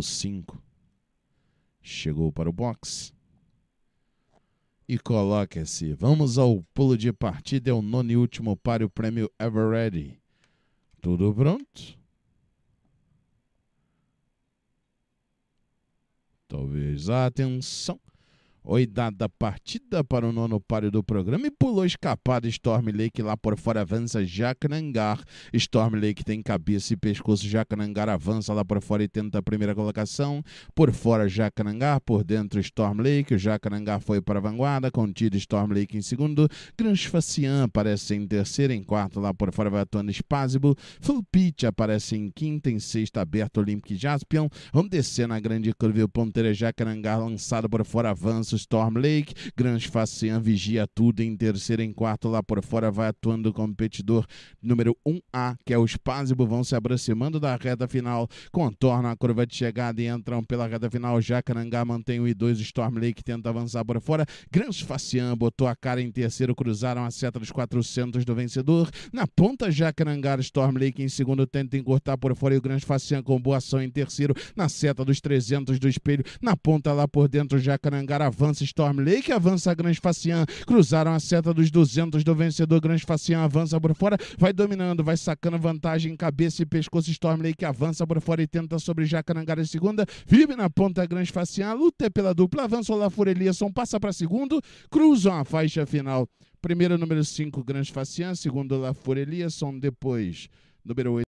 os cinco, chegou para o box e coloca-se. Vamos ao pulo de partida, é o nono e último para o prêmio Ever Ready. Tudo pronto? Talvez atenção oidada partida para o nono páreo do programa e pulou escapada Storm Lake lá por fora avança Jacanangar. Storm Lake tem cabeça e pescoço, Jacanangar avança lá por fora e tenta a primeira colocação. Por fora Jacanangar, por dentro Storm Lake, o Jacanangar foi para a vanguarda, contido Storm Lake em segundo, Gransfacian aparece em terceiro, em quarto lá por fora vai atuando Spasibo, Fulpit aparece em quinto, em sexta aberto Olympic Jaspion, Vamos descer na grande curva o ponteiro é Jacanangar lançado por fora avança Storm Lake, Grande Facian vigia tudo em terceiro em quarto lá por fora vai atuando o competidor número 1A, que é o Spazio, vão se aproximando da reta final, contornam a curva de chegada e entram pela reta final, Jacarangá mantém o I2, Storm Lake tenta avançar por fora, Grande Facian botou a cara em terceiro, cruzaram a seta dos 400 do vencedor, na ponta Jacarangá, Storm Lake em segundo tenta encurtar por fora e o Grande Facian com boa ação em terceiro, na seta dos 300 do espelho, na ponta lá por dentro Jacarangá avança Storm Lake, avança a Grande Facian, cruzaram a seta dos 200 do vencedor, Grande Facian avança por fora, vai dominando, vai sacando vantagem, cabeça e pescoço, Storm Lake avança por fora e tenta sobre Jacarangara em segunda, vive na ponta Grande Facian, luta é pela dupla, avança o Eliasson, passa para segundo, cruzam a faixa final. Primeiro número 5, Grande Facian, segundo La Eliasson, depois número 8.